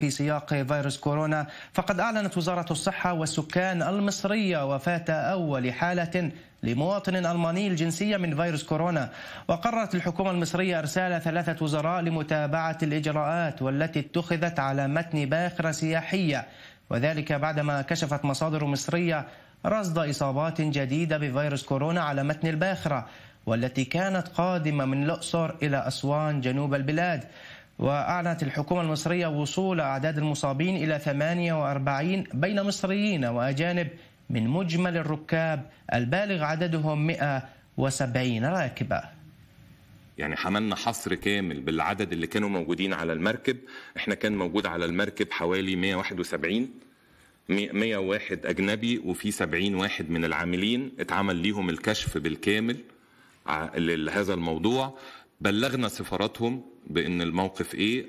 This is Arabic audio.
في سياق فيروس كورونا فقد أعلنت وزارة الصحة والسكان المصرية وفاة أول حالة لمواطن ألماني الجنسية من فيروس كورونا وقررت الحكومة المصرية إرسال ثلاثة وزراء لمتابعة الإجراءات والتي اتخذت على متن باخرة سياحية وذلك بعدما كشفت مصادر مصرية رصد إصابات جديدة بفيروس كورونا على متن الباخرة والتي كانت قادمة من الأقصر إلى أسوان جنوب البلاد وأعلنت الحكومة المصرية وصول أعداد المصابين إلى 48 بين مصريين وأجانب من مجمل الركاب البالغ عددهم 170 راكبة يعني حملنا حصر كامل بالعدد اللي كانوا موجودين على المركب احنا كان موجود على المركب حوالي 171 101 اجنبي وفي 70 واحد من العاملين اتعمل ليهم الكشف بالكامل لهذا الموضوع بلغنا سفاراتهم بان الموقف ايه